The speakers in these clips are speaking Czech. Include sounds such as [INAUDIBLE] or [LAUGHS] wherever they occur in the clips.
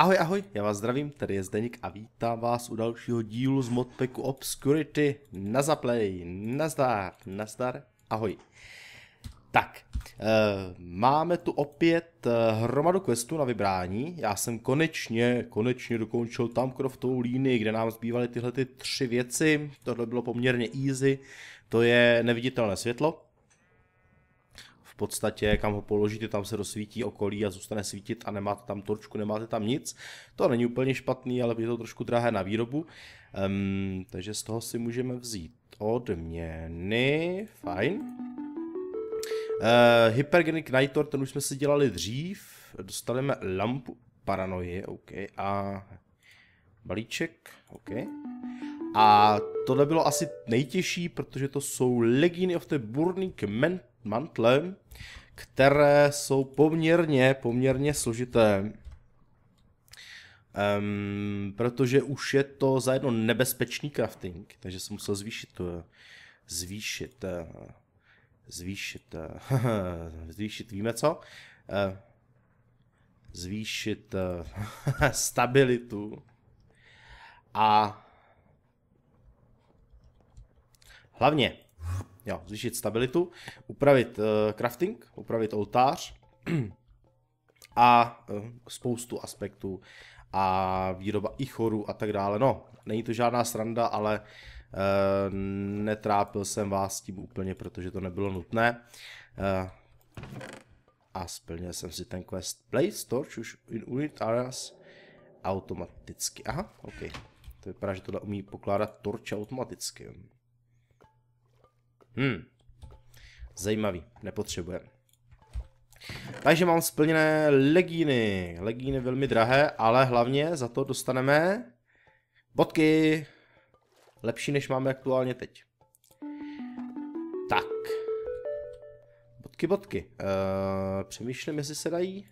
Ahoj, ahoj, já vás zdravím, tady je Zdeněk a vítám vás u dalšího dílu z modpacku Obscurity na Zaplay. Nazdar, nazdar, ahoj. Tak, e, máme tu opět eh, hromadu questů na vybrání. Já jsem konečně, konečně dokončil Tamcroftovou línii, kde nám zbývaly tyhle ty tři věci. Tohle bylo poměrně easy, to je neviditelné světlo, podstatě, kam ho položíte, tam se rozsvítí okolí a zůstane svítit a nemáte tam torčku, nemáte tam nic. To není úplně špatný, ale je to trošku drahé na výrobu. Um, takže z toho si můžeme vzít odměny. Fajn. Uh, Hypergenic Nightor, ten už jsme si dělali dřív. Dostaneme lampu paranoje, OK. A balíček, OK. A tohle bylo asi nejtěžší, protože to jsou Legíny of the Burning Men mantlem, které jsou poměrně, poměrně složité. Um, protože už je to za jedno nebezpečný crafting, takže jsem musel zvýšit, eh, zvýšit, eh, zvýšit, eh, [LAUGHS] zvýšit, víme co? Zvýšit [LAUGHS] stabilitu a hlavně jo, zvýšit stabilitu, upravit uh, crafting, upravit oltář [CLEARS THROAT] a uh, spoustu aspektů a výroba i choru a tak dále. No, není to žádná sranda, ale uh, netrápil jsem vás tím úplně, protože to nebylo nutné. Uh, a splnil jsem si ten quest. Play Storage už in unit areas automaticky. Aha, ok. To vypadá, že tohle umí pokládat torče automaticky. Hmm. Zajímavý, nepotřebujeme. Takže mám splněné legíny. Legíny velmi drahé, ale hlavně za to dostaneme bodky. Lepší, než máme aktuálně teď. Tak. Bodky, bodky. Uh, přemýšlím, jestli se dají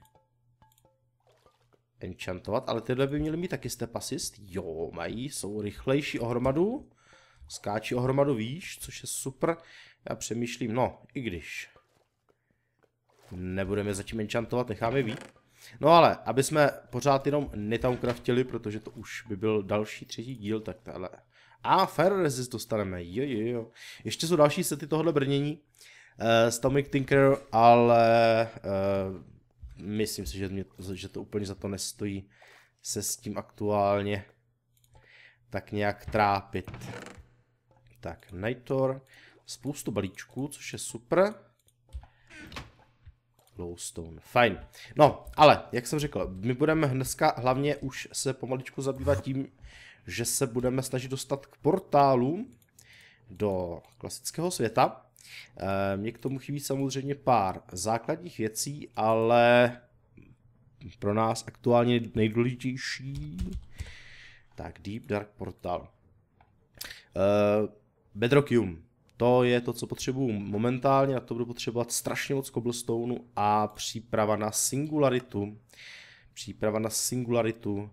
enchantovat, ale tyhle by měly mít taky stepasist. Jo, mají, jsou rychlejší ohromadu. Skáčí o hromadu výš, což je super. Já přemýšlím, no, i když. Nebudeme zatím enchantovat, necháme být. No ale, aby jsme pořád jenom netowncraftili, protože to už by byl další třetí díl, tak tohle. A Fire Resist dostaneme, jo, jo, jo. Ještě jsou další sety tohle brnění. Uh, Stomach Tinker, ale uh, myslím si, že, mě, že to úplně za to nestojí se s tím aktuálně tak nějak trápit. Tak, Nightor. Spoustu balíčků, což je super. Glowstone, fajn. No, ale, jak jsem řekl, my budeme dneska hlavně už se pomaličku zabývat tím, že se budeme snažit dostat k portálu do klasického světa. Ehm, mně k tomu chybí samozřejmě pár základních věcí, ale pro nás aktuálně nejdůležitější. Tak, Deep Dark Portal. Ehm, Bedrockium. To je to, co potřebuju momentálně, na to budu potřebovat strašně moc cobblestoneu a příprava na singularitu. Příprava na singularitu, uh,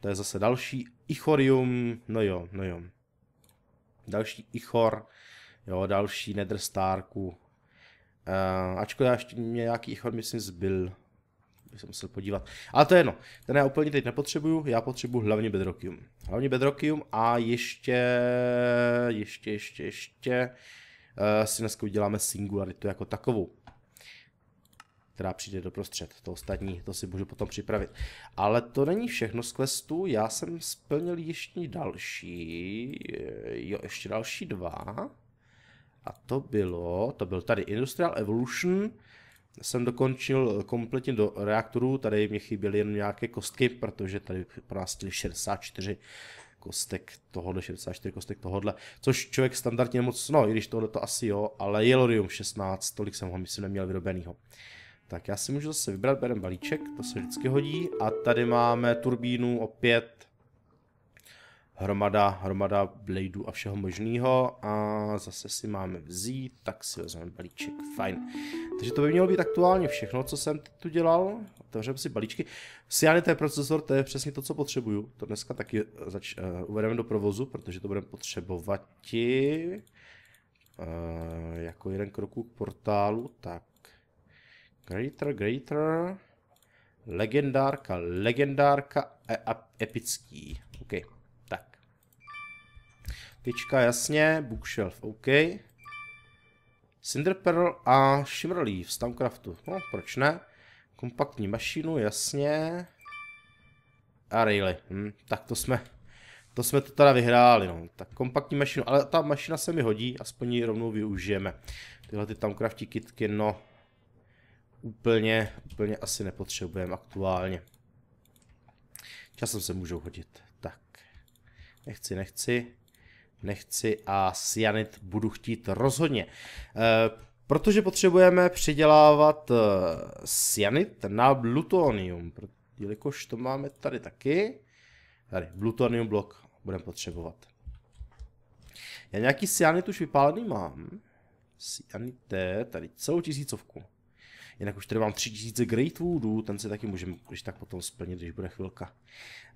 to je zase další Ichorium, no jo, no jo. Další Ichor, jo, další Nether Starku. Uh, eh, ačkoliv ještě nějaký Ichor, myslím, zbyl bych se musel podívat. Ale to je jedno, ten já úplně teď nepotřebuju, já potřebuju hlavně Bedrockium. Hlavně Bedrockium a ještě, ještě, ještě, ještě uh, si dneska uděláme singularitu jako takovou která přijde do prostřed. To ostatní, to si můžu potom připravit. Ale to není všechno z questů, já jsem splnil ještě další, jo, ještě další dva. A to bylo, to byl tady Industrial Evolution, jsem dokončil eh, kompletně do reaktoru, tady mě chyběly jen nějaké kostky, protože tady pro nás 64 kostek tohohle, 64 kostek tohohle, což člověk standardně moc, no i když tohle to asi jo, ale je Lorium 16, tolik jsem ho myslím neměl vyrobenýho. Tak já si můžu zase vybrat, berem balíček, to se vždycky hodí a tady máme turbínu opět hromada, hromada bladeů a všeho možného a zase si máme vzít, tak si vezmeme balíček, fajn. Takže to by mělo být aktuálně všechno, co jsem tu dělal, otevřeme si balíčky. Siany, to je procesor, to je přesně to, co potřebuju, to dneska taky eh, zač, uh, uvedeme do provozu, protože to budeme potřebovat ti, uh, eh, jako jeden kroku k portálu, tak Greater, Greater, legendárka, legendárka, e epický. Pička, jasně. Bookshelf, OK. Cinder Pearl a Shimmerleaf z Tamcraftu. No, proč ne? Kompaktní mašinu, jasně. A Rayleigh. Hm, tak to jsme, to jsme to teda vyhráli, no. Tak kompaktní mašinu, ale ta mašina se mi hodí, aspoň ji rovnou využijeme. Tyhle ty Tamcraftí kitky, no, úplně, úplně asi nepotřebujeme aktuálně. Časem se můžou hodit. Tak, nechci, nechci nechci a cyanid budu chtít rozhodně. Eh, protože potřebujeme přidělávat cyanid eh, na plutonium, jelikož to máme tady taky. Tady, plutonium blok budeme potřebovat. Já nějaký cyanid už vypálený mám. Cyanid, tady celou tisícovku. Jinak už tady mám 3000 Woodů, ten si taky můžeme, když tak potom splnit, když bude chvilka.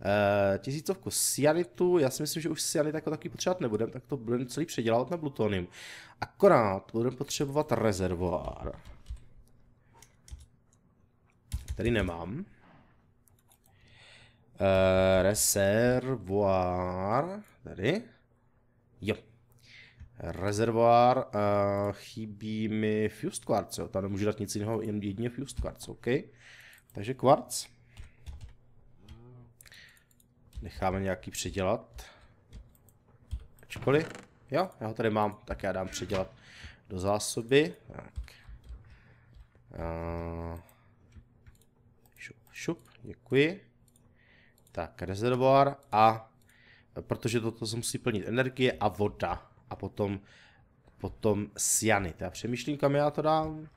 E, tisícovku Sianitu, já si myslím, že už Sianit jako taky potřebovat nebudem, tak to budeme celý předělávat na Plutonium. Akorát budeme potřebovat rezervoár. Který nemám. E, rezervoár, tady. Jo, rezervoár, uh, chybí mi fused quartz, jo, tam nemůžu dát nic jiného, jen jedině fused quartz, OK. Takže quartz. Necháme nějaký předělat. Ačkoliv, jo, já ho tady mám, tak já dám předělat do zásoby. Tak. Uh, šup, šup, děkuji. Tak, rezervoár a protože toto se musí plnit energie a voda a potom, potom cyanid. Já přemýšlím, kam já to dám.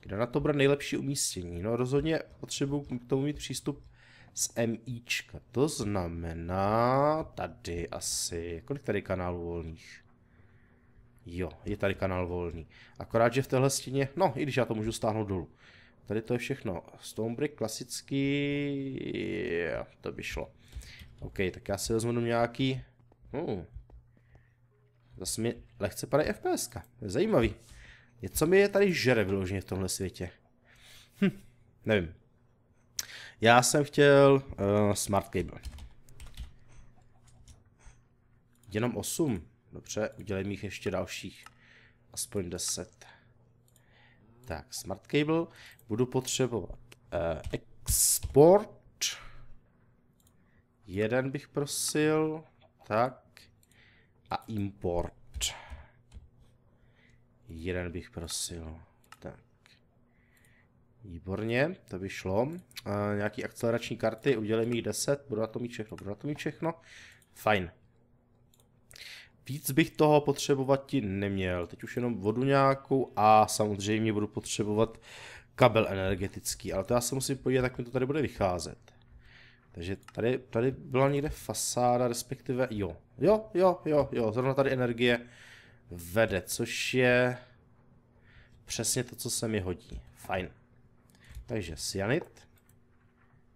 Kde na to bude nejlepší umístění? No rozhodně potřebuji k tomu mít přístup z MIčka. To znamená tady asi, kolik tady kanálů volných? Jo, je tady kanál volný. Akorát, že v téhle stěně, no i když já to můžu stáhnout dolů. Tady to je všechno. Stonebrick klasický, jo, to by šlo. OK, tak já si vezmu nějaký, uh, Zase mi lehce padají FPS. -ka. Zajímavý. Něco mi je tady žere vyloženě v tomhle světě. Hm, nevím. Já jsem chtěl uh, smart cable. Jenom 8. Dobře, udělej mi ještě dalších. Aspoň 10. Tak, smart cable. Budu potřebovat uh, export. Jeden bych prosil. Tak a import. Jeden bych prosil. Tak. Výborně, to by šlo. E, nějaký akcelerační karty, udělej mi 10, budu na to mít všechno, budu na to mít všechno. Fajn. Víc bych toho potřebovat ti neměl. Teď už jenom vodu nějakou a samozřejmě budu potřebovat kabel energetický, ale to já se musím podívat, jak mi to tady bude vycházet. Takže tady, tady byla někde fasáda, respektive jo, jo, jo, jo, jo, zrovna tady energie vede, což je přesně to, co se mi hodí. Fajn. Takže cyanid,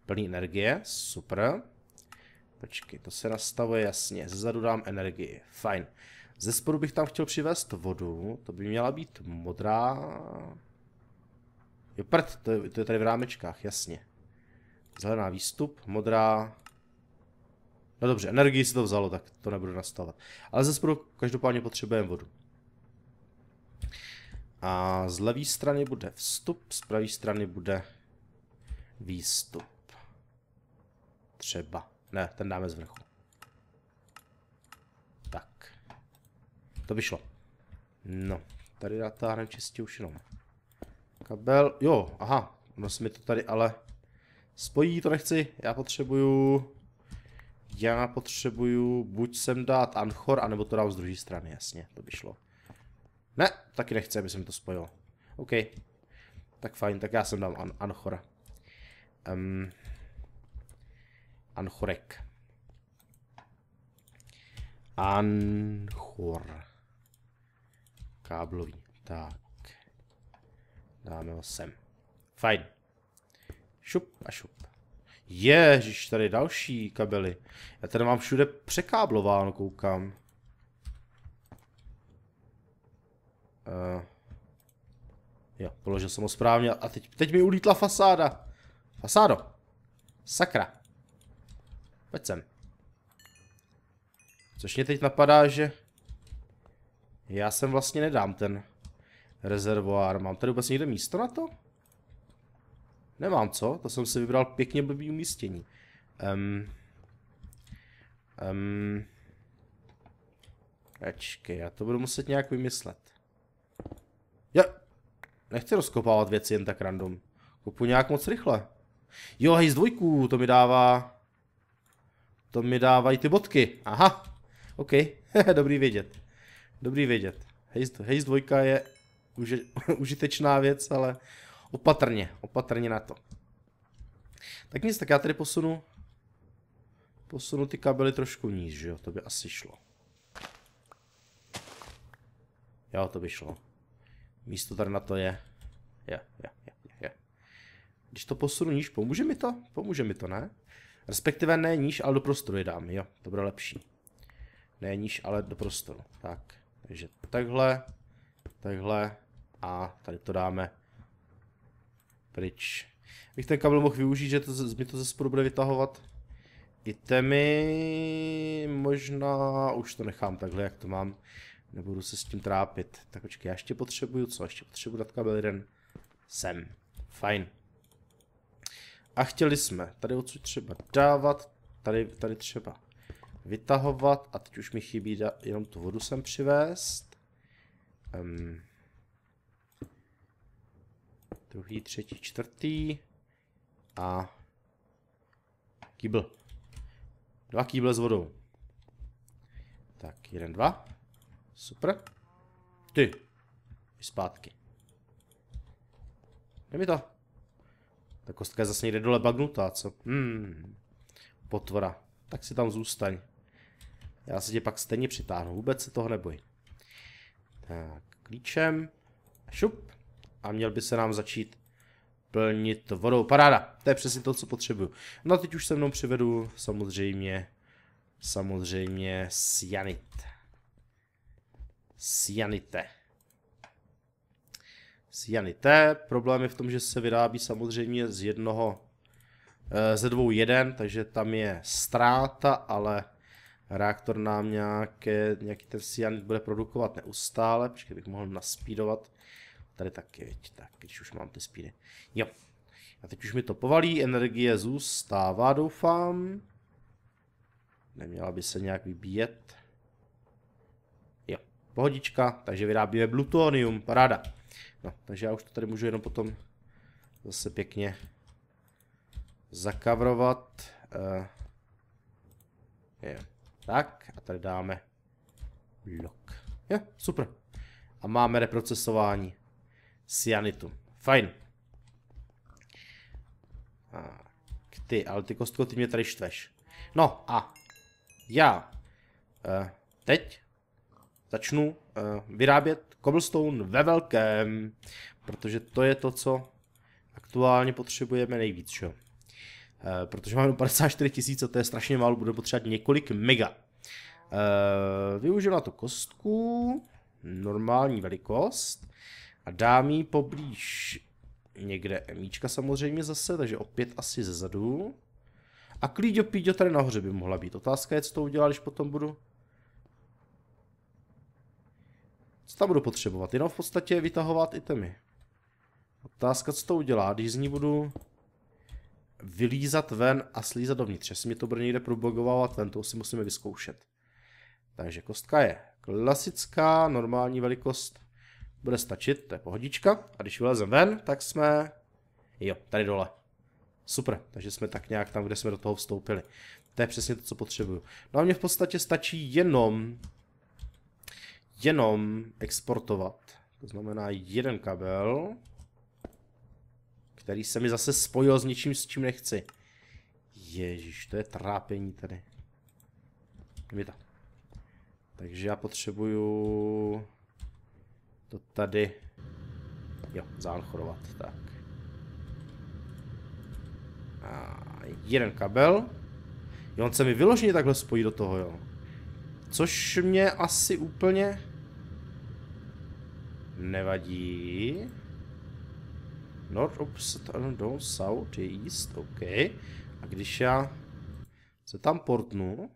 plný energie, super. Počkej, to se nastavuje jasně, zezadu dám energii, fajn. Ze spodu bych tam chtěl přivést vodu, to by měla být modrá... Jo prd, to je, to je tady v rámečkách, jasně. Zelená výstup, modrá. No dobře, energii si to vzalo, tak to nebudu nastavovat. Ale ze spodu každopádně potřebujeme vodu. A z levé strany bude vstup, z pravé strany bude výstup. Třeba. Ne, ten dáme z vrchu. Tak. To by šlo. No, tady natáhneme čistě už jenom kabel. Jo, aha, ono vlastně se mi to tady ale Spojí to nechci, já potřebuju... Já potřebuju buď sem dát Anchor, anebo to dám z druhé strany, jasně, to by šlo. Ne, taky nechci, aby jsem to spojil. OK. Tak fajn, tak já sem dám an Anchora. Um, anchorek. Anchor. Káblový. Tak. Dáme ho sem. Fajn. Šup a šup. Ježíš, tady další kabely. Já tady mám všude překáblováno, koukám. Uh, jo, položil jsem ho správně a teď, teď mi ulítla fasáda. Fasádo. Sakra. Pojď sem. Což mě teď napadá, že já jsem vlastně nedám ten rezervoár. Mám tady vůbec někde místo na to? Nemám co, to jsem si vybral pěkně blbý umístění. Um, um, Ačkej, já to budu muset nějak vymyslet. Já nechci rozkopávat věci jen tak random. Kupu nějak moc rychle. Jo, hej, z dvojků, to mi dává... To mi dávají ty bodky, aha. OK, [LAUGHS] dobrý vědět. Dobrý vědět. Hej, z dvojka je už, [LAUGHS] užitečná věc, ale Opatrně, opatrně na to. Tak nic, tak já tady posunu, posunu ty kabely trošku níž, že jo, to by asi šlo. Jo, to by šlo. Místo tady na to je. Je, je, je, je. je. Když to posunu níž, pomůže mi to? Pomůže mi to, ne? Respektive ne níž, ale do prostoru je dám, jo, to bude lepší. Ne níž, ale do prostoru. Tak, takže takhle, takhle a tady to dáme pryč. Bych ten kabel mohl využít, že to, z, mi to ze spodu bude vytahovat itemy, možná už to nechám takhle, jak to mám. Nebudu se s tím trápit. Tak počkej, já ještě potřebuju, co? Ještě potřebuju dát kabel jeden sem. Fajn. A chtěli jsme tady odsud třeba dávat, tady, tady třeba vytahovat a teď už mi chybí jenom tu vodu sem přivést. Um, druhý, třetí, čtvrtý a kýbl. Dva kýble s vodou. Tak, jeden, dva. Super. Ty. Zpátky. Jde mi to. Ta kostka je zase někde dole bagnutá, co? Hmm. Potvora. Tak si tam zůstaň. Já se tě pak stejně přitáhnu. Vůbec se toho neboj. Tak, klíčem. Šup a měl by se nám začít plnit vodou. Paráda, to je přesně to, co potřebuju. No a teď už se mnou přivedu samozřejmě, samozřejmě Sianit. Sianite. Sianite, problém je v tom, že se vyrábí samozřejmě z jednoho, eh, ze dvou jeden, takže tam je ztráta, ale reaktor nám nějaké, nějaký ten cyanid bude produkovat neustále, protože bych mohl naspídovat Tady taky, viď, Tak, když už mám ty spíny. Jo. A teď už mi to povalí, energie zůstává, doufám. Neměla by se nějak vybíjet. Jo, pohodička, takže vyrábíme plutonium, paráda. No, takže já už to tady můžu jenom potom zase pěkně zakavrovat. Uh, jo. Tak, a tady dáme blok. Jo, super. A máme reprocesování cyanitu. Fajn. Tak, ty, ale ty kostko, ty mě tady štveš. No a já eh, teď začnu eh, vyrábět cobblestone ve velkém, protože to je to, co aktuálně potřebujeme nejvíc, čo? Eh, protože máme 54 tisíc a to je strašně málo, budeme potřebovat několik mega. Eh, využiju na to kostku, normální velikost a dám jí poblíž někde emíčka samozřejmě zase, takže opět asi zezadu. A klíďo píďo tady nahoře by mohla být. Otázka je, co to udělá, když potom budu... Co tam budu potřebovat? Jenom v podstatě vytahovat itemy. Otázka, co to udělá, když z ní budu vylízat ven a slízat dovnitř. Jestli mě to bude někde problogovávat ven, to si musíme vyzkoušet. Takže kostka je klasická, normální velikost. Bude stačit, to je pohodička. A když vylezem ven, tak jsme... Jo, tady dole. Super, takže jsme tak nějak tam, kde jsme do toho vstoupili. To je přesně to, co potřebuju. No a mě v podstatě stačí jenom... Jenom exportovat. To znamená jeden kabel, který se mi zase spojil s něčím, s čím nechci. Ježíš, to je trápení tady. Vita. Takže já potřebuju to tady, jo, zánchorovat, tak. A jeden kabel. Jo, on se mi vyloženě takhle spojí do toho, jo. Což mě asi úplně nevadí. North, opposite, down, south, east, OK. A když já se tam portnu,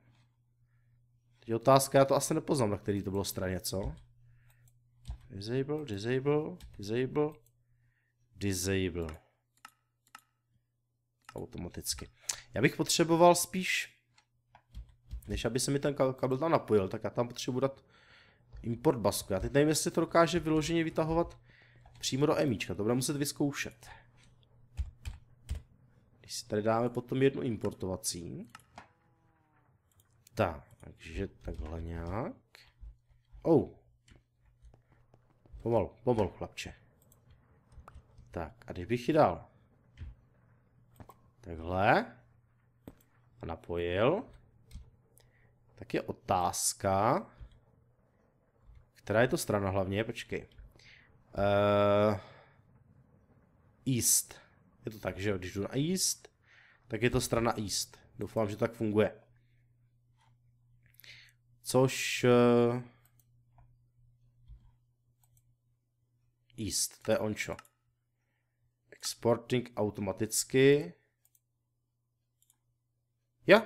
Teď otázka, já to asi nepoznám, na který to bylo straně, co? Disable, disable, disable, disable. Automaticky. Já bych potřeboval spíš, než aby se mi ten kabel tam napojil, tak já tam potřebuji dát import basku. Já teď nevím, jestli to dokáže vyloženě vytahovat přímo do emíčka, to budeme muset vyzkoušet. Když si tady dáme potom jednu importovací. Tak, takže takhle nějak. Oh, Pomalu, pomalu, chlapče. Tak, a když bych ji dal takhle a napojil, tak je otázka, která je to strana hlavně, počkej. Uh, east. Je to tak, že když jdu na East, tak je to strana East. Doufám, že tak funguje. Což... Uh, East, to je ončo. Exporting automaticky. Jo.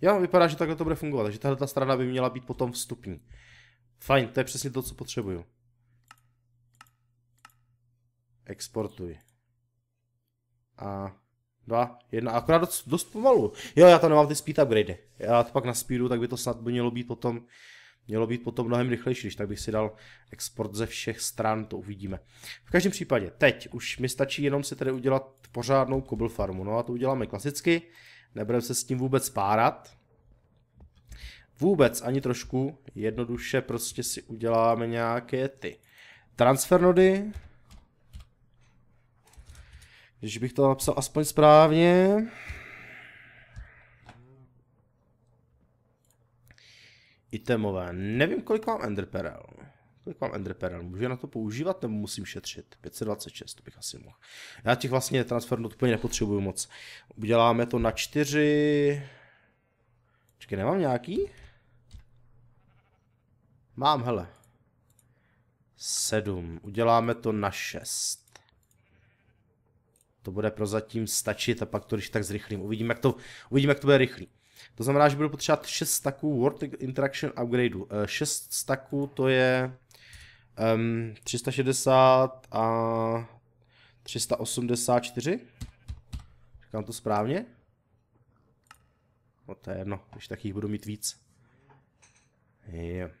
Jo, vypadá, že takhle to bude fungovat, takže tahle ta strana by měla být potom vstupní. Fajn, to je přesně to, co potřebuju. Exportuj. A dva, jedna, akorát dost, dost pomalu. Jo, já tam nemám ty speed upgrade. Já to pak na speedu, tak by to snad mělo být potom mělo být potom mnohem rychlejší, když tak bych si dal export ze všech stran, to uvidíme. V každém případě, teď už mi stačí jenom si tady udělat pořádnou kobl farmu, no a to uděláme klasicky, nebudeme se s tím vůbec párat. Vůbec ani trošku, jednoduše prostě si uděláme nějaké ty transfernody. Když bych to napsal aspoň správně, Itemové. Nevím, kolik mám enderperel. Kolik mám enderperel? Můžu na to používat nebo musím šetřit? 526 bych asi mohl. Já těch vlastně transfernout úplně nepotřebuju moc. Uděláme to na 4... Čekaj, nemám nějaký? Mám, hele. 7. Uděláme to na 6. To bude prozatím stačit a pak to když tak zrychlím. Uvidíme, jak to, uvidíme, jak to bude rychlý. To znamená, že budu potřebovat 6 stacků World Interaction Upgradeu. 6 eh, stacků to je um, ehm, 360 a 384. Říkám to správně? No to je jedno, když tak jich budu mít víc. Je.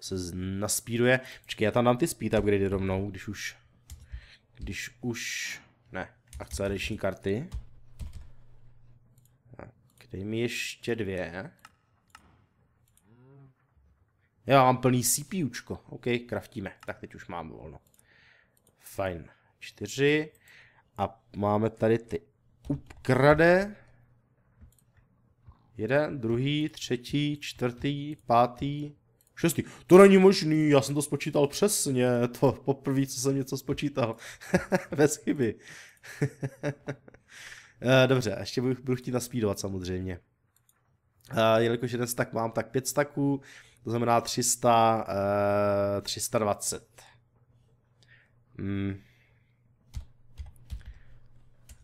Se naspíruje. Počkej, já tam dám ty speed upgrady rovnou, když už... Když už... Ne, akcelerační karty. Dej mi ještě dvě. Já mám plný CPUčko. OK, kraftíme. Tak teď už máme volno. Fajn. Čtyři. A máme tady ty upkrade. Jeden, druhý, třetí, čtvrtý, pátý, šestý. To není možný, já jsem to spočítal přesně. To poprvé, co jsem něco spočítal. [LAUGHS] Bez chyby. [LAUGHS] Eh, dobře, ještě budu, budu chtít naspídovat samozřejmě. Uh, jelikož jeden stack mám, tak pět staků, to znamená 300, uh, 320. Hmm.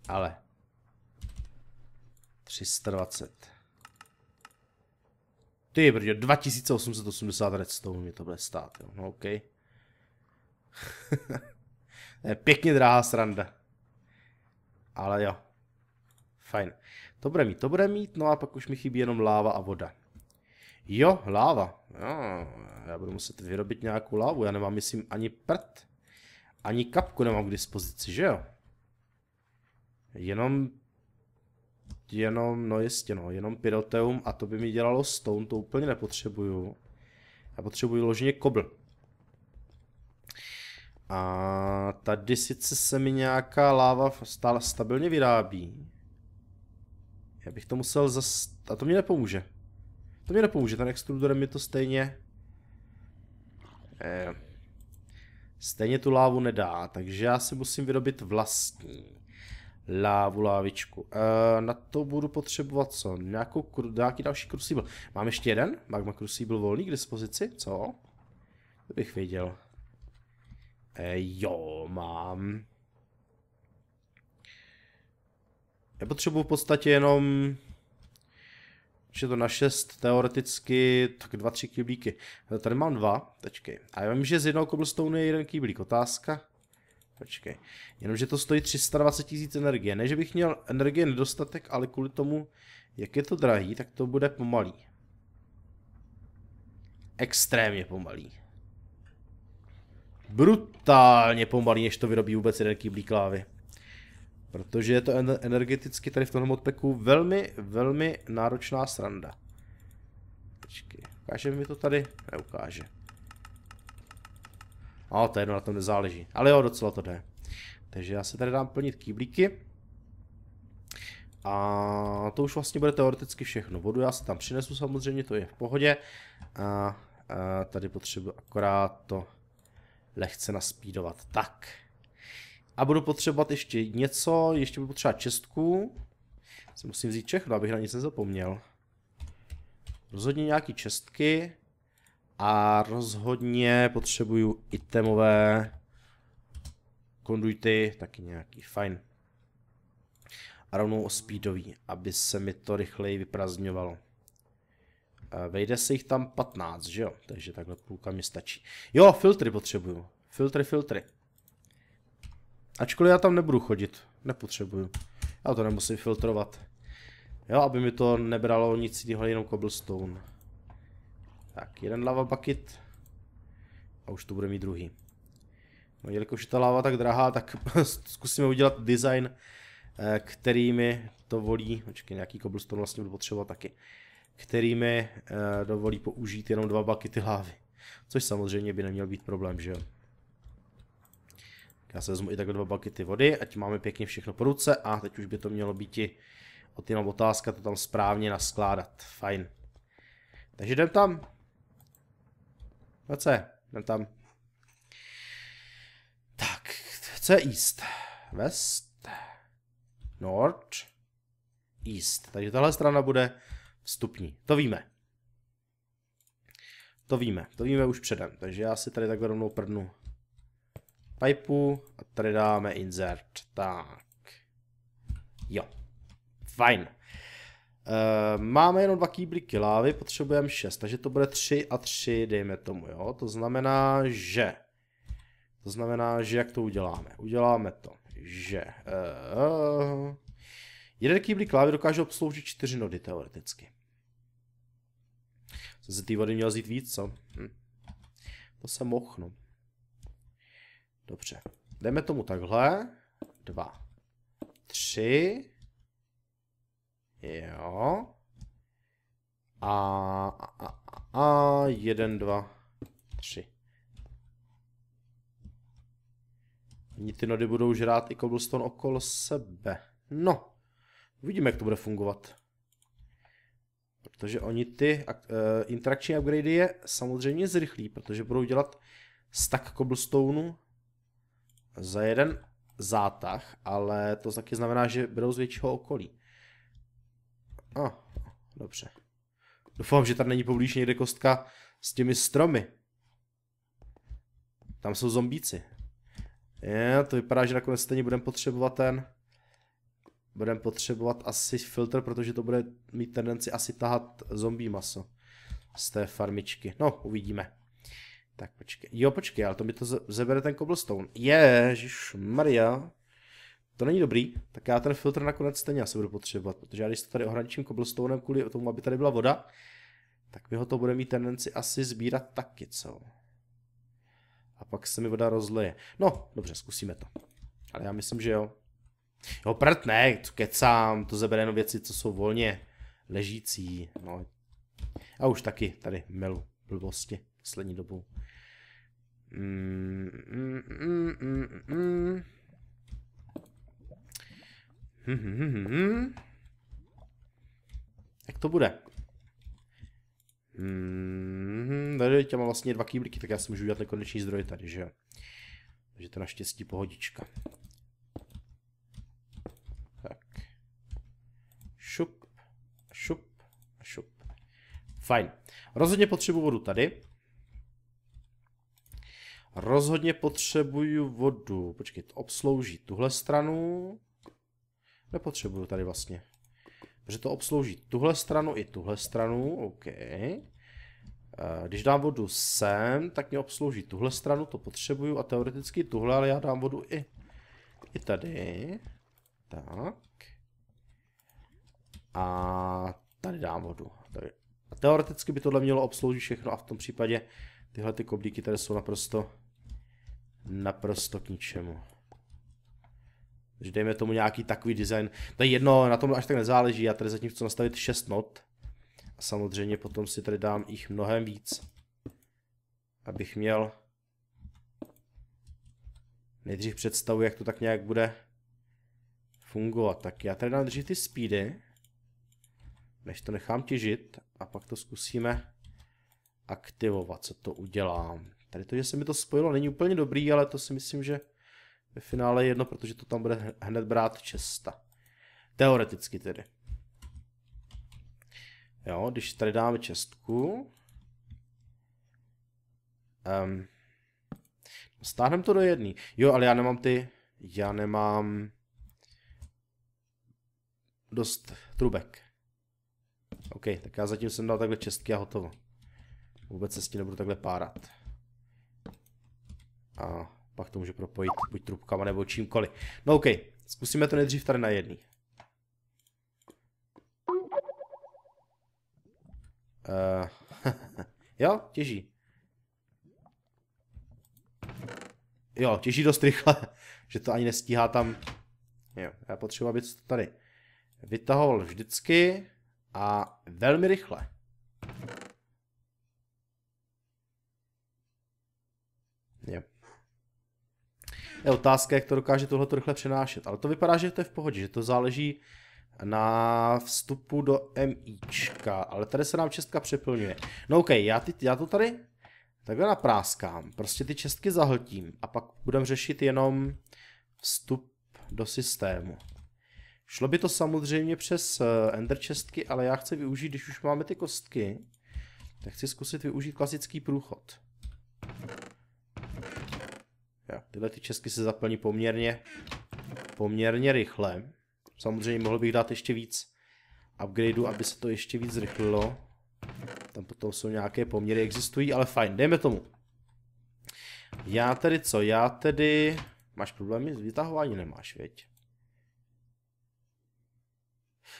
Ale. 320. Ty brdě, 2880 redstone mi to bude stát, jo. No OK. [LAUGHS] Pěkně drahá sranda. Ale jo, Fajn. To bude mít, to bude mít, no a pak už mi chybí jenom láva a voda. Jo, láva. Jo, já budu muset vyrobit nějakou lávu, já nemám, myslím, ani prd. Ani kapku nemám k dispozici, že jo? Jenom... Jenom, no jistě no, jenom pyroteum a to by mi dělalo stone, to úplně nepotřebuju. Já potřebuji loženě kobl. A tady sice se mi nějaká láva stále stabilně vyrábí. Já bych to musel zas... A to mě nepomůže. To mě nepomůže, ten extruder mi to stejně... Eh, stejně tu lávu nedá, takže já si musím vyrobit vlastní lávu, lávičku. Eh, na to budu potřebovat co? Nějakou, nějaký další crucible. Mám ještě jeden? Magma crucible volný k dispozici? Co? To bych věděl. Eh, jo, mám. Já potřebuji v podstatě jenom že to na 6 teoreticky, tak 2-3 kyblíky. Tady mám dva, počkej. A já vím, že z jednoho cobblestone je jeden kyblík. Otázka? Počkej. Jenomže to stojí 320 tisíc energie. Ne, že bych měl energie nedostatek, ale kvůli tomu, jak je to drahý, tak to bude pomalý. Extrémně pomalý. Brutálně pomalý, než to vyrobí vůbec jeden kyblík lávy. Protože je to energeticky tady v tomhle modpacku velmi, velmi náročná sranda. Počkej, ukáže mi to tady? Neukáže. A to jedno na tom nezáleží. Ale jo, docela to jde. Takže já se tady dám plnit kýblíky. A to už vlastně bude teoreticky všechno. Vodu já si tam přinesu samozřejmě, to je v pohodě. A, a tady potřebuji akorát to lehce naspídovat. Tak. A budu potřebovat ještě něco, ještě budu potřebovat čestku. Si musím vzít všechno, abych na nic nezapomněl. Rozhodně nějaký čestky. A rozhodně potřebuju itemové konduity, taky nějaký, fajn. A rovnou speedový, aby se mi to rychleji vyprazňovalo. Eh, vejde se jich tam 15, že jo? Takže takhle půlka mi stačí. Jo, filtry potřebuju. Filtry, filtry. Ačkoliv já tam nebudu chodit, nepotřebuju. Já to nemusím filtrovat. Jo, aby mi to nebralo nic jiného, jenom cobblestone. Tak, jeden lava bucket. A už to bude mít druhý. No, jelikož je ta láva tak drahá, tak [LAUGHS] zkusíme udělat design, eh, který mi dovolí, počkej, nějaký cobblestone vlastně budu potřebovat taky, který mi eh, dovolí použít jenom dva buckety lávy. Což samozřejmě by neměl být problém, že jo. Já se vezmu i takhle dva bakety vody, ať máme pěkně všechno po ruce a teď už by to mělo být i o ty otázka to tam správně naskládat. Fajn. Takže jdem tam. Vece, jdem tam. Tak, co je East? West. North. East. Takže tahle strana bude vstupní. To víme. To víme, to víme už předem. Takže já si tady takhle rovnou prdnu pipe a tady dáme insert. Tak. Jo. Fajn. Uh, máme jenom dva kýblíky lávy, potřebujeme 6, takže to bude 3 a 3, dejme tomu, jo. To znamená, že... To znamená, že jak to uděláme? Uděláme to, že... Uh, jeden kýblík lávy dokáže obsloužit 4 nody teoreticky. Jsem si té vody měl zít víc, co? Hm. To se mohl, no. Dobře. Jdeme tomu takhle. Dva. Tři. Jo. A, a, a, a jeden, dva, tři. Oni ty nody budou žrát i cobblestone okolo sebe. No. Uvidíme, jak to bude fungovat. Protože oni ty uh, interakční upgrady je samozřejmě zrychlí, protože budou dělat stack cobblestone za jeden zátah, ale to taky znamená, že budou z většího okolí. A, dobře. Doufám, že tady není poblíž někde kostka s těmi stromy. Tam jsou zombíci. Je, to vypadá, že nakonec stejně budeme potřebovat ten... Budeme potřebovat asi filtr, protože to bude mít tendenci asi tahat zombí maso z té farmičky. No, uvidíme. Tak počkej. Jo, počkej, ale to mi to zebere ten cobblestone. Ježíš Maria. To není dobrý, tak já ten filtr nakonec stejně asi budu potřebovat, protože já když to tady ohraničím cobblestonem kvůli tomu, aby tady byla voda, tak mi ho to bude mít tendenci asi sbírat taky, co? A pak se mi voda rozleje. No, dobře, zkusíme to. Ale já myslím, že jo. Jo, prd ne, to kecám, to zebere jenom věci, co jsou volně ležící. No. A už taky tady melu blbosti poslední dobou. Jak to bude? Hmm, tady tě mám vlastně dva kýblíky, tak já si můžu udělat nekonečný jako zdroj tady, že jo? Takže to naštěstí pohodička. Tak. Šup, šup, šup. Fajn. Rozhodně potřebuji vodu tady. Rozhodně potřebuju vodu. Počkej, to obslouží tuhle stranu. Nepotřebuju tady vlastně. Protože to obslouží tuhle stranu i tuhle stranu. OK. Eh, když dám vodu sem, tak mě obslouží tuhle stranu, to potřebuju a teoreticky tuhle, ale já dám vodu i, i tady. Tak. A tady dám vodu. Tady. A teoreticky by tohle mělo obsloužit všechno a v tom případě tyhle ty koblíky tady jsou naprosto naprosto k ničemu. Takže dejme tomu nějaký takový design. To je jedno, na tom až tak nezáleží. Já tady zatím chci nastavit 6 not. A samozřejmě potom si tady dám jich mnohem víc. Abych měl nejdřív představu, jak to tak nějak bude fungovat. Tak já tady dám držit ty speedy, než to nechám těžit a pak to zkusíme aktivovat, co to udělám. Tady to, že se mi to spojilo, není úplně dobrý, ale to si myslím, že ve finále je jedno, protože to tam bude hned brát česta. Teoreticky tedy. Jo, když tady dáme čestku. Um, stáhneme to do jedný. Jo, ale já nemám ty, já nemám dost trubek. OK, tak já zatím jsem dal takhle čestky a hotovo. Vůbec se s tím nebudu takhle párat. A pak to může propojit buď trubkama nebo čímkoliv. No OK, zkusíme to nejdřív tady na jedný. Uh, [LAUGHS] jo, těží. Jo, těží dost rychle, [LAUGHS] že to ani nestíhá tam. Jo, já potřebuji, aby to tady vytahoval vždycky a velmi rychle. je otázka, jak to dokáže tohle rychle přenášet. Ale to vypadá, že to je v pohodě, že to záleží na vstupu do MIčka, ale tady se nám čestka přeplňuje. No ok, já, ty, já to tady takhle napráskám, prostě ty čestky zahltím a pak budem řešit jenom vstup do systému. Šlo by to samozřejmě přes eh, ender čestky, ale já chci využít, když už máme ty kostky, tak chci zkusit využít klasický průchod. Jo, tyhle ty česky se zaplní poměrně, poměrně rychle. Samozřejmě mohl bych dát ještě víc upgradeů, aby se to ještě víc zrychlilo. Tam potom jsou nějaké poměry, existují, ale fajn, dejme tomu. Já tedy co? Já tedy... Máš problémy s vytahováním, Nemáš, věď?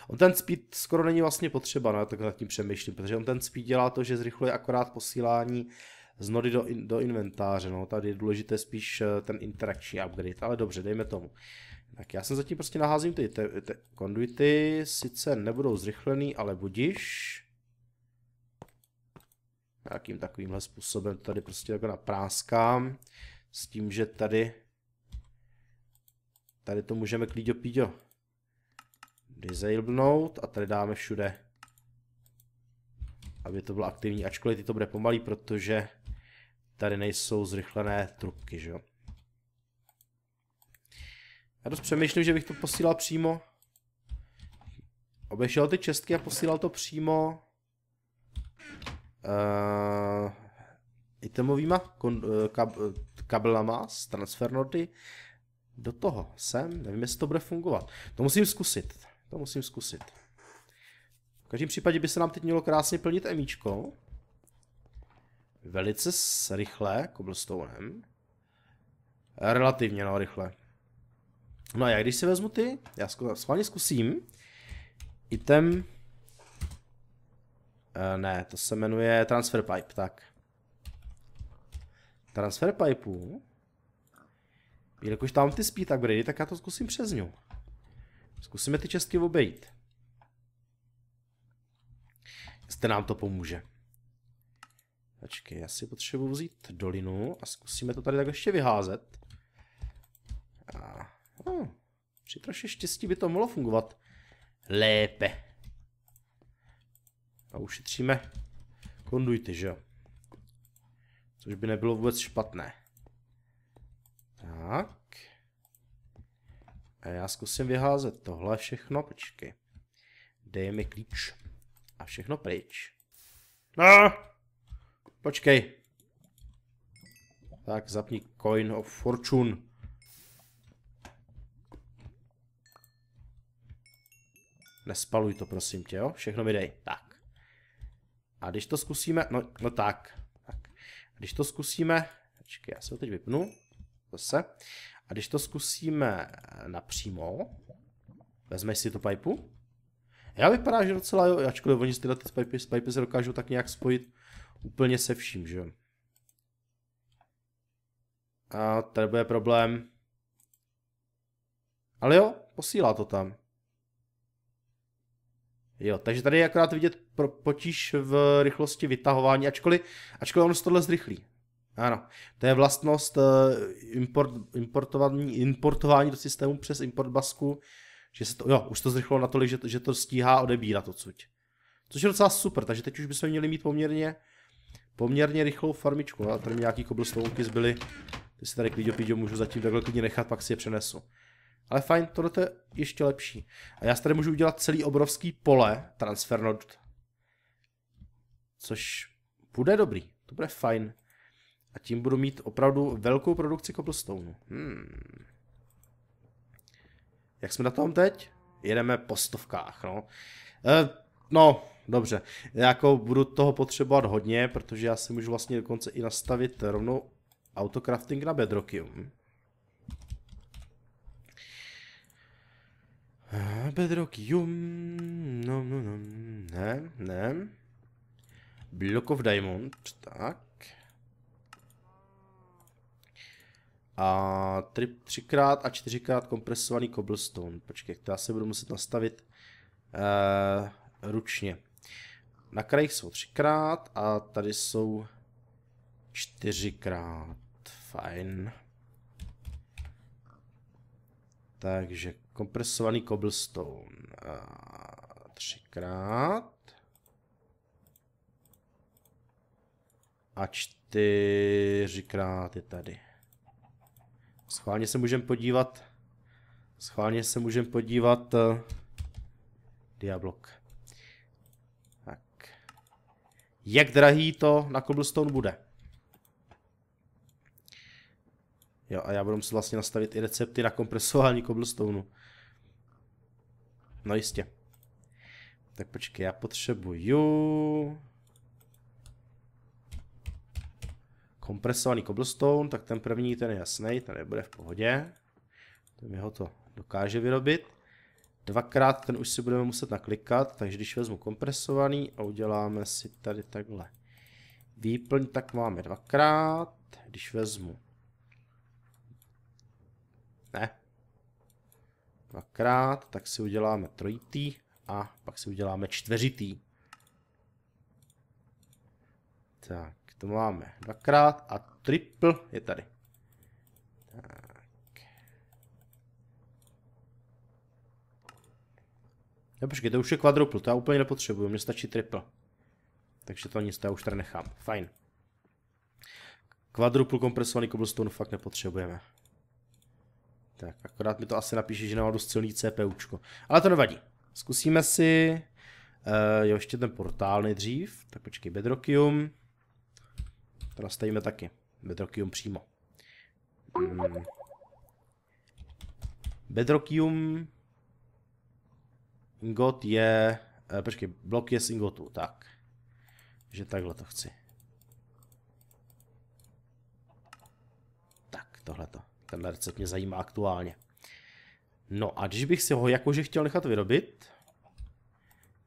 On ten speed skoro není vlastně potřeba, no, tak nad tím přemýšlím, protože on ten speed dělá to, že zrychluje akorát posílání z nody do, in, do inventáře, no, tady je důležité spíš eh, ten interakční upgrade, ale dobře, dejme tomu. Tak já jsem zatím prostě naházím ty te, te, konduity, sice nebudou zrychlený, ale budíš. Nějakým takovýmhle způsobem tady prostě jako napráskám, s tím, že tady, tady to můžeme klíďo píďo disablenout a tady dáme všude aby to bylo aktivní, ačkoliv ty to bude pomalý, protože tady nejsou zrychlené trubky, že jo. Já dost přemýšlím, že bych to posílal přímo. Obešel ty čestky a posílal to přímo uh, itemovýma eh, kab, uh, kabelama z transfernoty do toho sem. Nevím, jestli to bude fungovat. To musím zkusit. To musím zkusit. V každém případě by se nám teď mělo krásně plnit emíčko velice rychle cobblestonem. Jako Relativně, no, rychle. No a já když si vezmu ty, já schválně zkusím, item, e, ne, to se jmenuje transfer pipe, tak. Transfer pipeu, jelikož tam ty spí tak brady, tak já to zkusím přes ňu. Zkusíme ty česky obejít. Jestli nám to pomůže. Počkej, já si potřebuji vzít dolinu a zkusíme to tady tak ještě vyházet. A, no, při troši štěstí by to mohlo fungovat lépe. A ušetříme konduity, že jo? Což by nebylo vůbec špatné. Tak. A já zkusím vyházet tohle všechno, počkej. Dej mi klíč. A všechno pryč. No! Počkej. Tak, zapni Coin of Fortune. Nespaluj to, prosím tě, jo? Všechno mi dej. Tak. A když to zkusíme... No, no tak. tak. A když to zkusíme... Počkej, já se ho teď vypnu. Zase. A když to zkusíme napřímo... Vezmeš si tu pipu? Já vypadá, že docela jo, ačkoliv oni tyhle ty pipy, pipy se dokážou tak nějak spojit úplně se vším, že jo. A tady bude problém. Ale jo, posílá to tam. Jo, takže tady je akorát vidět pro, potíž v rychlosti vytahování, ačkoliv, ačkoliv ono se tohle zrychlí. Ano, to je vlastnost eh, import, importování, importování do systému přes import basku, že se to, jo, už to zrychlo natolik, že, že to stíhá odebírat odsud. Což je docela super, takže teď už bychom měli mít poměrně poměrně rychlou farmičku. ale tady mi nějaký stovky zbyly. Ty si tady klidně píďo můžu zatím takhle klidně nechat, pak si je přenesu. Ale fajn, tohle je ještě lepší. A já si tady můžu udělat celý obrovský pole node, Což bude dobrý, to bude fajn. A tím budu mít opravdu velkou produkci cobblestone. Hmm. Jak jsme na tom teď? Jedeme po stovkách, no. E, no, Dobře, já jako budu toho potřebovat hodně, protože já si můžu vlastně dokonce i nastavit rovnou autocrafting na bedrockium. Bedrockium, no, no, no, ne, ne. Block of Diamond, tak. A tři, třikrát a čtyřikrát kompresovaný cobblestone. Počkej, to já se budu muset nastavit uh, ručně. Na krajích jsou třikrát a tady jsou čtyřikrát. Fajn. Takže kompresovaný cobblestone. A třikrát. A čtyřikrát je tady. Schválně se můžeme podívat. Schválně se můžeme podívat. Uh, eh, Diablok. jak drahý to na cobblestone bude. Jo, a já budu muset vlastně nastavit i recepty na kompresování cobblestone. No jistě. Tak počkej, já potřebuju... Kompresovaný cobblestone, tak ten první, ten je jasný, ten nebude v pohodě. Ten mi ho to dokáže vyrobit. Dvakrát ten už si budeme muset naklikat, takže když vezmu kompresovaný a uděláme si tady takhle výplň, tak máme dvakrát. Když vezmu... Ne. Dvakrát, tak si uděláme trojitý a pak si uděláme čtveřitý. Tak, to máme dvakrát a triple je tady. Jo, no počkej, to už je quadruple, to já úplně nepotřebuju, mně stačí triple. Takže to nic, to já už tady nechám, fajn. Quadruple kompresovaný cobblestone fakt nepotřebujeme. Tak, akorát mi to asi napíše, že nemám dost silný CPUčko. Ale to nevadí. Zkusíme si... Uh, jo, ještě ten portál nejdřív. Tak počkej, Bedrockium. To nastavíme taky. Bedrockium přímo. Hmm. Bedrockium Ingot je... Eh, počkej, blok je z ingotu, tak. Že takhle to chci. Tak, tohleto. ten recept mě zajímá aktuálně. No a když bych si ho jakože chtěl nechat vyrobit,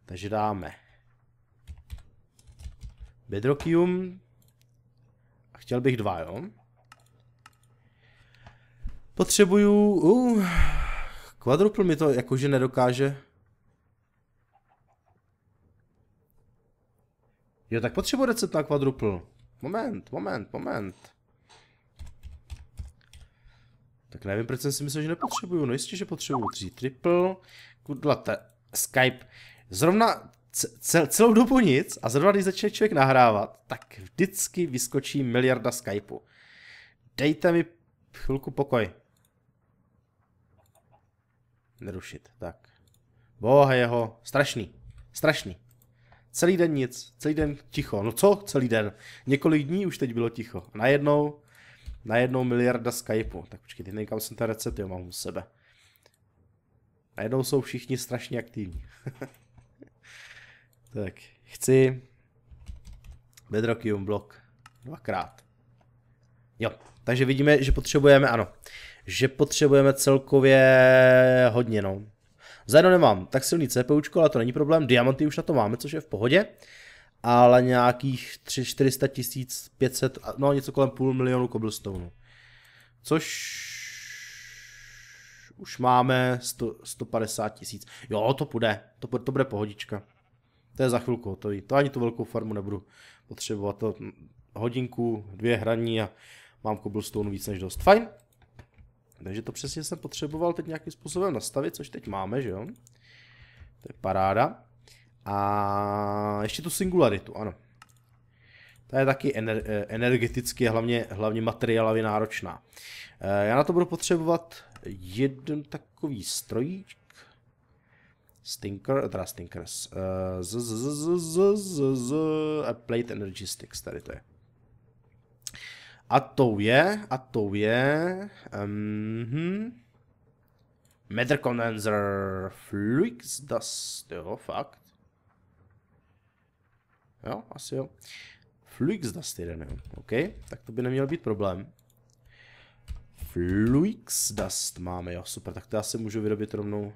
takže dáme bedrokium a chtěl bych dva, jo? Potřebuju... Uh, quadruple mi to jakože nedokáže Jo, tak potřebuji recept na quadruple. Moment, moment, moment. Tak nevím, proč jsem si myslel, že nepotřebuju. No jistě, že potřebuju. tři triple. ta Skype. Zrovna cel, celou dobu nic a zrovna když začne člověk nahrávat, tak vždycky vyskočí miliarda Skypeu. Dejte mi chvilku pokoj. Nerušit, tak. Boha jeho, strašný, strašný. Celý den nic, celý den ticho. No co celý den? Několik dní už teď bylo ticho. Najednou, najednou miliarda Skypeu. Tak počkej, ty nejkam jsem ten recept, jo, mám u sebe. Najednou jsou všichni strašně aktivní. [LAUGHS] tak, chci Bedrockium blok dvakrát. Jo, takže vidíme, že potřebujeme, ano, že potřebujeme celkově hodně, no. Zajedno nemám tak silný CPUčko, ale to není problém, diamanty už na to máme, což je v pohodě, ale nějakých 3, 400 tisíc, 500, no něco kolem půl milionu cobblestoneů. Což už máme 100, 150 tisíc. Jo, to půjde, to, bude, to bude pohodička. To je za chvilku hotový, to ani tu velkou farmu nebudu potřebovat, to hm, hodinku, dvě hraní a mám cobblestone víc než dost. Fajn, takže to přesně jsem potřeboval teď nějakým způsobem nastavit, což teď máme, že jo? To je paráda. A ještě tu singularitu, ano. Ta je taky ener energeticky hlavně, hlavně materiálově náročná. Já na to budu potřebovat jeden takový strojíček. Stinker, teda Stinkers. Z, z, z, z, z, z, z, z, Plate Energy Sticks, tady to je. A tou je, a tou je... Mm-hmm. Matter Condenser Flux Dust, jo, fakt. Jo, asi jo. Flux Dust 1, jo. OK, tak to by neměl být problém. Flux Dust máme, jo, super, tak to já si můžu vyrobit rovnou.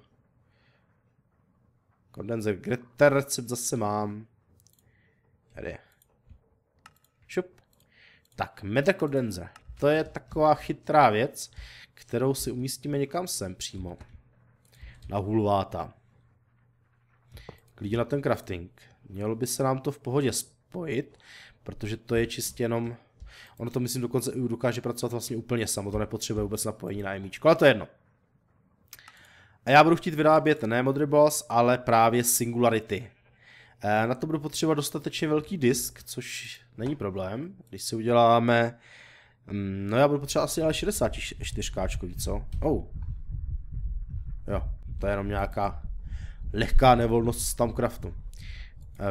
Kondenzer, kde recept zase mám? Tady je. Tak, medekodenze. To je taková chytrá věc, kterou si umístíme někam sem přímo. Na hulváta. Klidně na ten crafting. Mělo by se nám to v pohodě spojit, protože to je čistě jenom... Ono to myslím dokonce i dokáže pracovat vlastně úplně samo, to nepotřebuje vůbec napojení na emíčko, ale to je jedno. A já budu chtít vyrábět ne Modry Boss, ale právě Singularity. Eh, na to budu potřebovat dostatečně velký disk, což není problém. Když si uděláme, mm, no já budu potřebovat asi ale 64 co? Oh. Jo, to je jenom nějaká lehká nevolnost z Stamcraftu.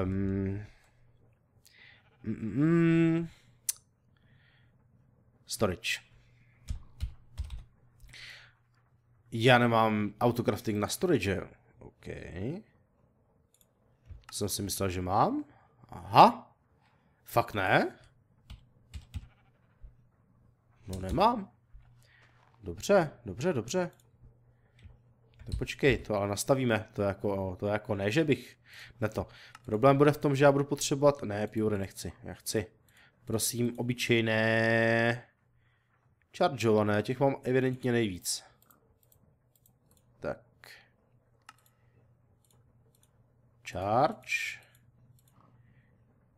Um, mm, mm, storage. Já nemám autocrafting na storage, OK. Jsem si myslel, že mám. Aha. Fakt ne? No nemám. Dobře, dobře, dobře. Tak no, počkej, to ale nastavíme, to je jako, to je jako ne, že bych, ne to. Problém bude v tom, že já budu potřebovat, ne, Pure nechci, já chci. Prosím, obyčejné, chargeované, těch mám evidentně nejvíc. Tak. Charge.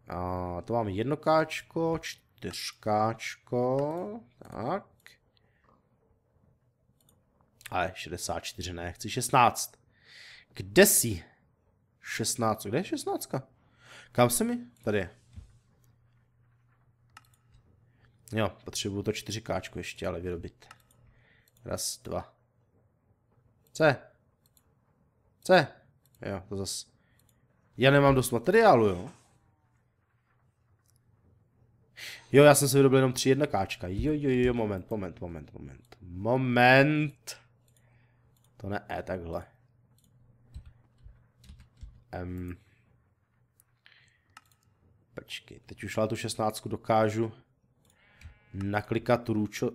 A to máme jednokáčko, čtyřkáčko, tak. Ale 64 ne, chci 16. Kde jsi? 16, kde je 16? Kam se mi? Tady je. Jo, potřebuju to 4K ještě, ale vyrobit. Raz, dva. C. C. Jo, to zase. Já nemám dost materiálu, jo. Jo, já jsem si vyrobil jenom tři jednokáčka. Jo, jo, jo, moment, moment, moment, moment. Moment. To ne, e, takhle. Um. Počkej, teď už tu 16 dokážu naklikat růčo...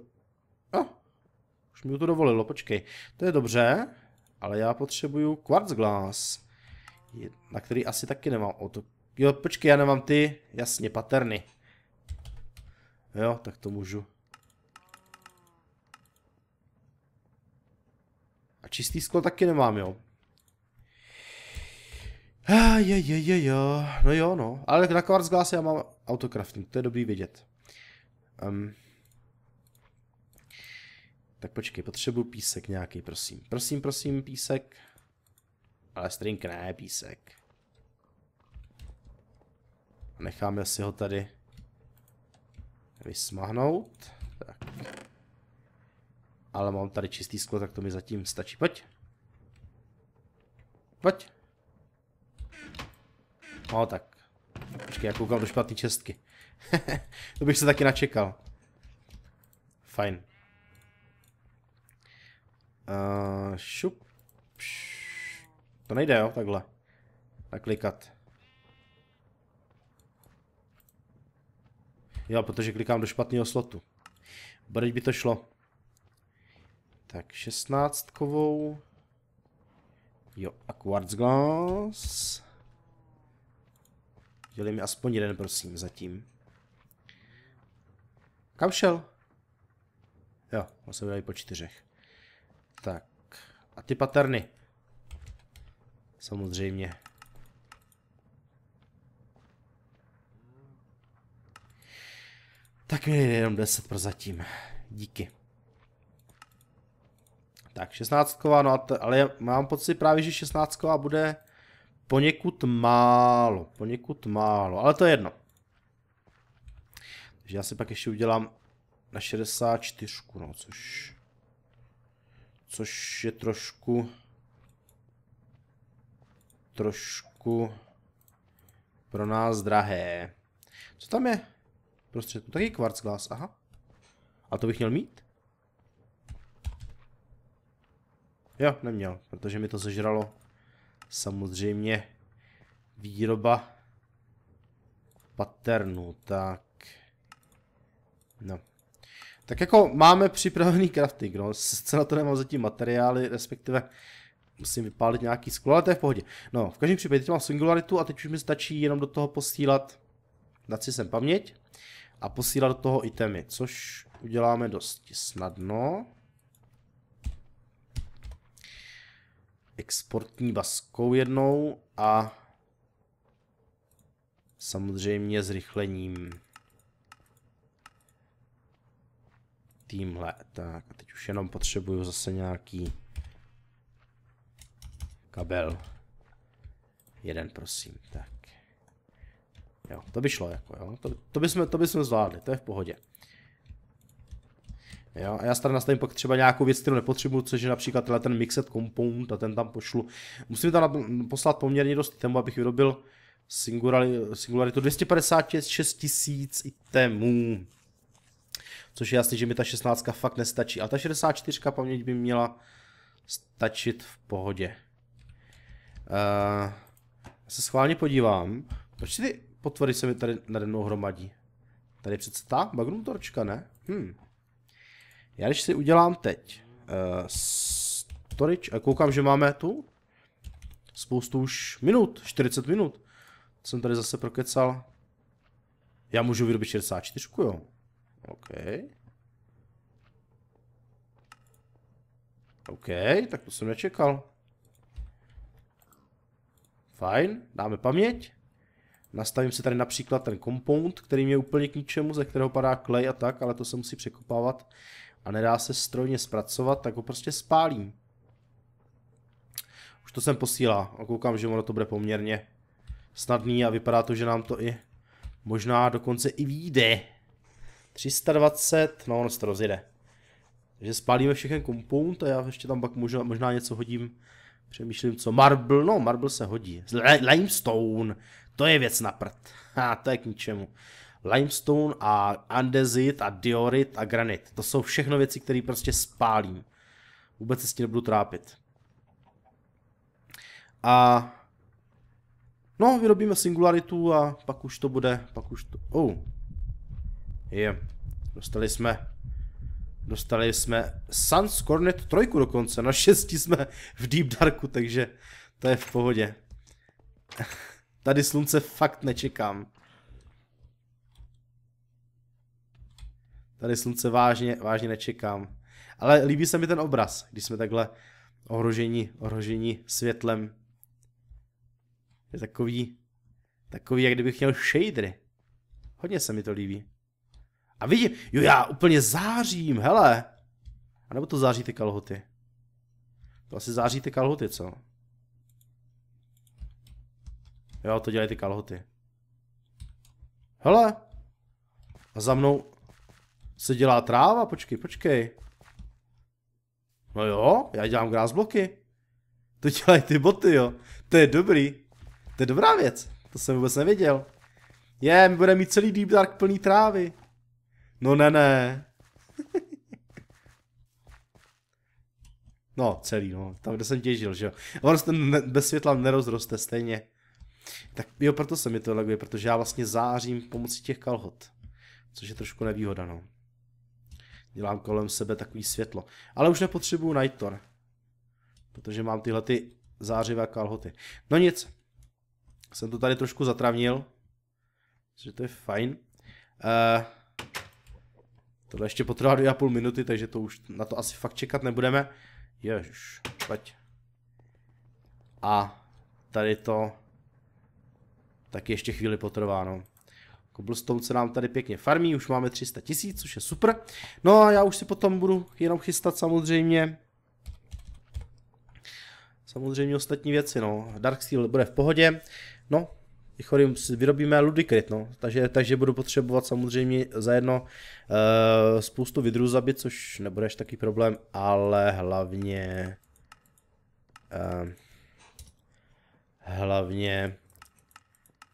No, už mi to dovolilo, počkej. To je dobře, ale já potřebuju quartz glass, na který asi taky nemám o to... Jo, počkej, já nemám ty, jasně, paterny. Jo, tak to můžu. A čistý sklo taky nemám, jo. Ah, je, je, je, jo. No jo, no. Ale na kvarc glas já mám autocrafting, to je dobrý vědět. Um. Tak počkej, potřebuji písek nějaký, prosím. Prosím, prosím, písek. Ale string ne, písek. Necháme si ho tady vysmahnout. Tak. Ale mám tady čistý sklo, tak to mi zatím stačí. Pojď. Pojď. No tak. Počkej, já koukám do špatné čestky. [LAUGHS] to bych se taky načekal. Fajn. Uh, šup. Pš. To nejde, jo, takhle. Tak klikat. Jo, protože klikám do špatného slotu. Brať by to šlo. Tak, šestnáctkovou. Jo, a quartz glass. Dělej mi aspoň jeden, prosím, zatím. Kam šel? Jo, on se po čtyřech. Tak, a ty paterny. Samozřejmě. Tak mi jenom 10 pro zatím. Díky. Tak, 16 no a to, ale mám pocit právě, že 16 bude poněkud málo, poněkud málo, ale to je jedno. Takže já si pak ještě udělám na 64, no, což, což je trošku, trošku pro nás drahé. Co tam je? prostředku. Taky kvarc glas, aha. A to bych měl mít? Jo, neměl, protože mi to zežralo. samozřejmě výroba paternu, tak no. Tak jako máme připravený crafting, no, sice na to nemám zatím materiály, respektive musím vypálit nějaký sklo, ale to je v pohodě. No, v každém případě teď mám singularitu a teď už mi stačí jenom do toho posílat, dát si sem paměť, a posílat do toho itemy, což uděláme dost snadno. Exportní baskou jednou a samozřejmě zrychlením. Tímhle, tak a teď už jenom potřebuju zase nějaký kabel. Jeden prosím, tak. Jo, to by šlo, jako, jo. To, to, jsme, to jsme zvládli, to je v pohodě. Jo, a já tady nastavím pak třeba nějakou věc, kterou nepotřebuju, což je například tenhle ten mixed compound a ten tam pošlu. Musím tam poslat poměrně dost temu, abych vyrobil singularitu, singularitu 256 tisíc itemů. Což je jasný, že mi ta 16 fakt nestačí, ale ta 64 paměť by měla stačit v pohodě. Uh, já se schválně podívám, proč ty Potvory se mi tady na jednou hromadí. Tady je přece ta Magnum Torčka, ne? Hm. Já když si udělám teď uh, storage a koukám, že máme tu spoustu už minut, 40 minut. Jsem tady zase prokecal. Já můžu vyrobit 64, jo. OK. OK, tak to jsem nečekal. Fajn, dáme paměť. Nastavím si tady například ten compound, který mě je úplně k ničemu, ze kterého padá klej a tak, ale to se musí překopávat a nedá se strojně zpracovat, tak ho prostě spálím. Už to sem posílá a koukám, že ono to bude poměrně snadný a vypadá to, že nám to i možná dokonce i vyjde. 320, no ono se to rozjede. Takže spálíme všechen compound a já ještě tam pak možná, možná něco hodím. Přemýšlím co, marble, no marble se hodí. Limestone, to je věc na prd. [LAUGHS] A to je k ničemu. Limestone a andezit a diorit a granit. To jsou všechno věci, které prostě spálím. Vůbec se s tím nebudu trápit. A no, vyrobíme singularitu a pak už to bude, pak už to, oh. Je, yeah. dostali jsme, dostali jsme Sans Cornet 3 dokonce, na 6 jsme v Deep Darku, takže to je v pohodě. [LAUGHS] Tady slunce fakt nečekám. Tady slunce vážně, vážně nečekám. Ale líbí se mi ten obraz, když jsme takhle ohrožení, ohrožení světlem. Je takový, takový, jak kdybych měl shadery. Hodně se mi to líbí. A vidím, jo já úplně zářím, hele. A nebo to září ty kalhoty? To asi září ty kalhoty, co? Jo, to dělají ty kalhoty. Hele. A za mnou se dělá tráva, počkej, počkej. No jo, já dělám grass bloky. To dělají ty boty, jo. To je dobrý. To je dobrá věc. To jsem vůbec nevěděl. Je, my budeme mít celý Deep Dark plný trávy. No ne, ne. [LAUGHS] no, celý, no. Tam, kde jsem těžil, že jo. On se bez světla nerozroste stejně. Tak jo, proto se mi to leguje, protože já vlastně zářím pomocí těch kalhot, což je trošku nevýhoda, no. Dělám kolem sebe takový světlo. Ale už nepotřebuju Nightor, protože mám tyhle ty zářivé kalhoty. No nic, jsem to tady trošku zatravnil, že to je fajn. Uh, tohle ještě potrvá dvě a půl minuty, takže to už na to asi fakt čekat nebudeme. Ježiš, pojď. A tady to tak ještě chvíli potrvá. No. Cobblestone se nám tady pěkně farmí, už máme 300 tisíc, což je super. No a já už si potom budu jenom chystat samozřejmě samozřejmě ostatní věci, no. Dark Steel bude v pohodě, no. Vychodím, vyrobíme Ludicrit, no. Takže, takže budu potřebovat samozřejmě jedno uh, spoustu vidrů zabit, což nebude až taký problém, ale hlavně... uh, hlavně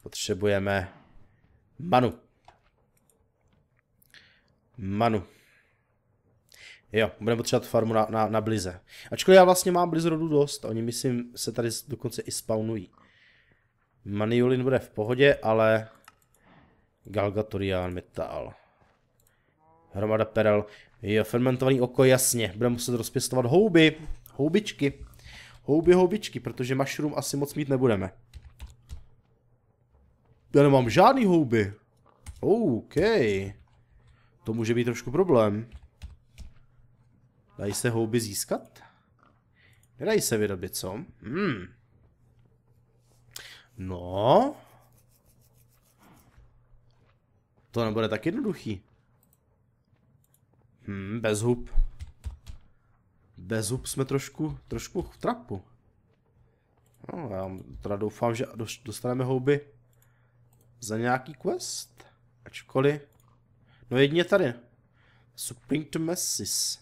Potřebujeme manu. Manu. Jo, budeme potřebovat farmu na, na, na blize. Ačkoliv já vlastně mám blizrodu dost, oni myslím se tady dokonce i spawnují. Maniulin bude v pohodě, ale Galgatorian metal. Hromada perel. Jo, fermentovaný oko, jasně. Budeme muset rozpěstovat houby, houbičky. Houby, houbičky, protože mushroom asi moc mít nebudeme. Já nemám žádný houby. OK. To může být trošku problém. Dají se houby získat? Nedají se vyrobit, co? Hmm. No. To nebude tak jednoduchý. Hmm, bez hub. Bez hub jsme trošku, trošku v trapu. No, já teda doufám, že dostaneme houby za nějaký quest? Ačkoliv. No jedině tady. Supreme to Messis.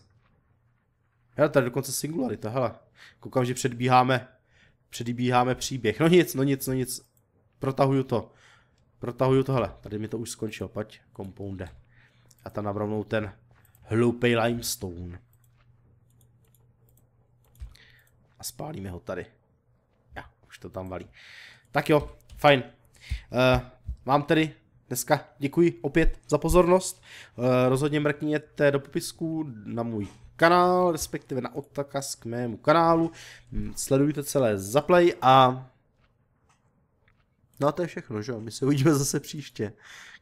Hele, tady dokonce singularita, hele. Koukám, že předbíháme, předbíháme příběh. No nic, no nic, no nic. Protahuju to. Protahuju to, hele. Tady mi to už skončilo, pať, kompounde. A tam nabrovnou ten hloupý limestone. A spálíme ho tady. Já, už to tam valí. Tak jo, fajn. Uh, vám tedy dneska děkuji opět za pozornost. Eh, rozhodně mrkněte do popisku na můj kanál, respektive na odtakaz k mému kanálu. Hm, sledujte celé zaplay a No a to je všechno, že jo? My se uvidíme zase příště,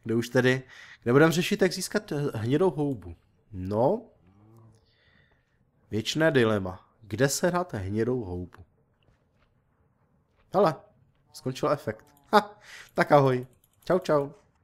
kde už tedy, kde budeme řešit, jak získat eh, hnědou houbu. No, věčné dilema. Kde se hrát hnědou houbu? Hele, skončil efekt. Ha, tak ahoj. Ciao, ciao.